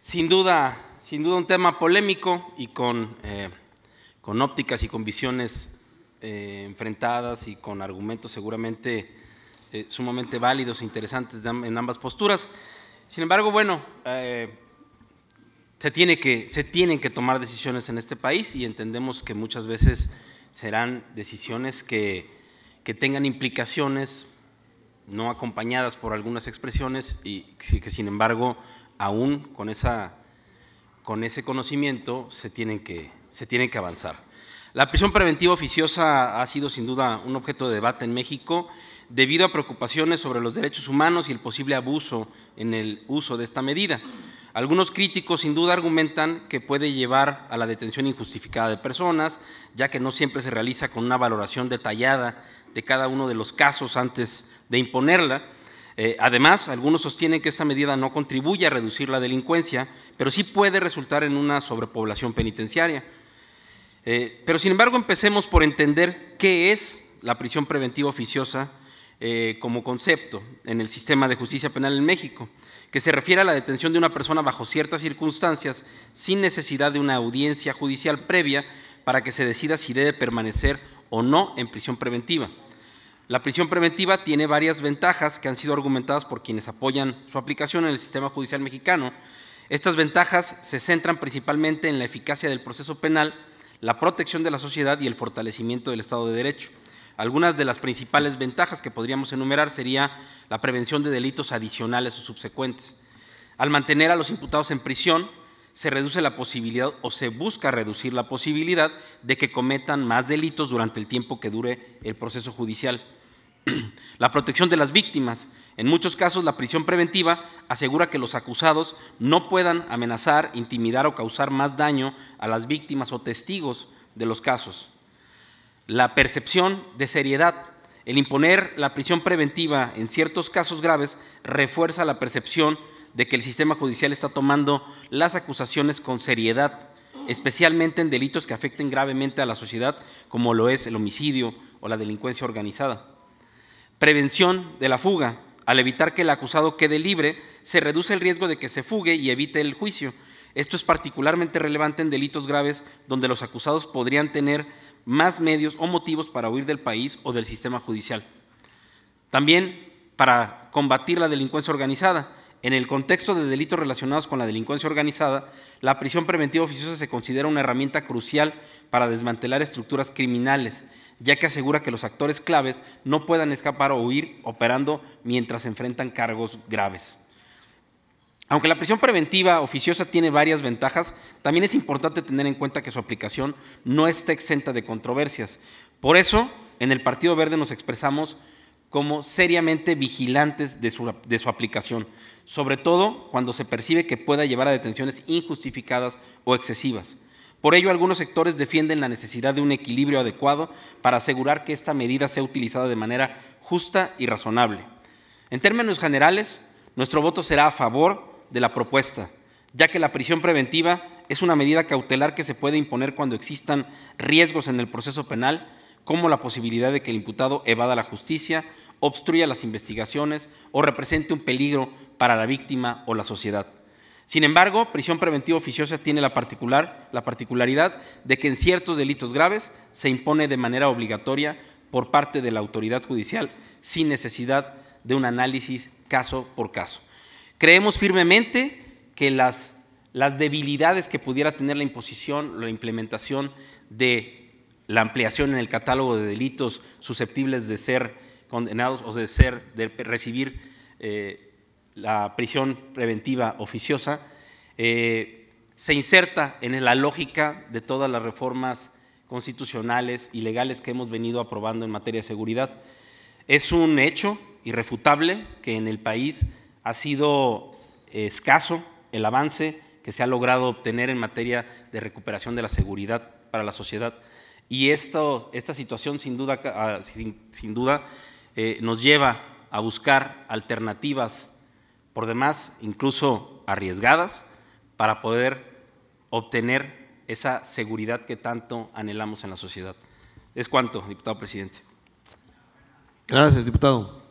Sin duda, sin duda un tema polémico y con, eh, ópticas y con visiones eh, enfrentadas y con argumentos seguramente eh, sumamente válidos e interesantes en ambas posturas. Sin embargo, bueno, se, tiene que, se tienen que tomar decisiones en este país y entendemos que muchas veces serán decisiones que tengan implicaciones no acompañadas por algunas expresiones y que sin embargo aún con, esa, con ese conocimiento se tienen, que, se tienen que avanzar. La prisión preventiva oficiosa ha sido sin duda un objeto de debate en México debido a preocupaciones sobre los derechos humanos y el posible abuso en el uso de esta medida. Algunos críticos sin duda argumentan que puede llevar a la detención injustificada de personas, ya que no siempre se realiza con una valoración detallada de cada uno de los casos antes de imponerla eh, además, algunos sostienen que esta medida no contribuye a reducir la delincuencia, pero sí puede resultar en una sobrepoblación penitenciaria. Eh, pero sin embargo, empecemos por entender qué es la prisión preventiva oficiosa eh, como concepto en el sistema de justicia penal en México, que se refiere a la detención de una persona bajo ciertas circunstancias sin necesidad de una audiencia judicial previa para que se decida si debe permanecer o no en prisión preventiva. La prisión preventiva tiene varias ventajas que han sido argumentadas por quienes apoyan su aplicación en el sistema judicial mexicano. Estas ventajas se centran principalmente en la eficacia del proceso penal, la protección de la sociedad y el fortalecimiento del Estado de Derecho. Algunas de las principales ventajas que podríamos enumerar sería la prevención de delitos adicionales o subsecuentes. Al mantener a los imputados en prisión, se reduce la posibilidad o se busca reducir la posibilidad de que cometan más delitos durante el tiempo que dure el proceso judicial. La protección de las víctimas. En muchos casos, la prisión preventiva asegura que los acusados no puedan amenazar, intimidar o causar más daño a las víctimas o testigos de los casos. La percepción de seriedad. El imponer la prisión preventiva en ciertos casos graves refuerza la percepción de que el sistema judicial está tomando las acusaciones con seriedad, especialmente en delitos que afecten gravemente a la sociedad, como lo es el homicidio o la delincuencia organizada. Prevención de la fuga. Al evitar que el acusado quede libre, se reduce el riesgo de que se fugue y evite el juicio. Esto es particularmente relevante en delitos graves donde los acusados podrían tener más medios o motivos para huir del país o del sistema judicial. También para combatir la delincuencia organizada. En el contexto de delitos relacionados con la delincuencia organizada, la prisión preventiva oficiosa se considera una herramienta crucial para desmantelar estructuras criminales, ya que asegura que los actores claves no puedan escapar o huir operando mientras enfrentan cargos graves. Aunque la prisión preventiva oficiosa tiene varias ventajas, también es importante tener en cuenta que su aplicación no está exenta de controversias. Por eso, en el Partido Verde nos expresamos como seriamente vigilantes de su, aplicación, sobre todo cuando se percibe que pueda llevar a detenciones injustificadas o excesivas. Por ello, algunos sectores defienden la necesidad de un equilibrio adecuado para asegurar que esta medida sea utilizada de manera justa y razonable. En términos generales, nuestro voto será a favor de la propuesta, ya que la prisión preventiva es una medida cautelar que se puede imponer cuando existan riesgos en el proceso penal como la posibilidad de que el imputado evada la justicia, obstruya las investigaciones o represente un peligro para la víctima o la sociedad. Sin embargo, prisión preventiva oficiosa tiene la, particular, la particularidad de que en ciertos delitos graves se impone de manera obligatoria por parte de la autoridad judicial sin necesidad de un análisis caso por caso. Creemos firmemente que las, las debilidades que pudiera tener la imposición, la implementación de la ampliación en el catálogo de delitos susceptibles de ser condenados o de, ser, de recibir eh, la prisión preventiva oficiosa, eh, se inserta en la lógica de todas las reformas constitucionales y legales que hemos venido aprobando en materia de seguridad. Es un hecho irrefutable que en el país ha sido escaso el avance que se ha logrado obtener en materia de recuperación de la seguridad para la sociedad. Y esto, esta situación sin duda, ah, sin, duda eh, nos lleva a buscar alternativas, por demás, incluso arriesgadas, para poder obtener esa seguridad que tanto anhelamos en la sociedad. Es cuanto, diputado presidente. Gracias, diputado.